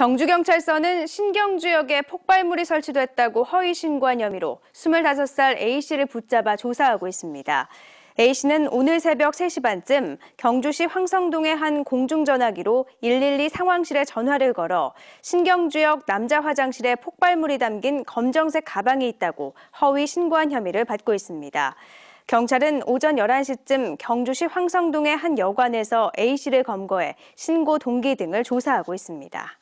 경주경찰서는 신경주역에 폭발물이 설치됐다고 허위 신고한 혐의로 25살 A씨를 붙잡아 조사하고 있습니다. A씨는 오늘 새벽 3시 반쯤 경주시 황성동의 한 공중전화기로 112 상황실에 전화를 걸어 신경주역 남자 화장실에 폭발물이 담긴 검정색 가방이 있다고 허위 신고한 혐의를 받고 있습니다. 경찰은 오전 11시쯤 경주시 황성동의 한 여관에서 A씨를 검거해 신고 동기 등을 조사하고 있습니다.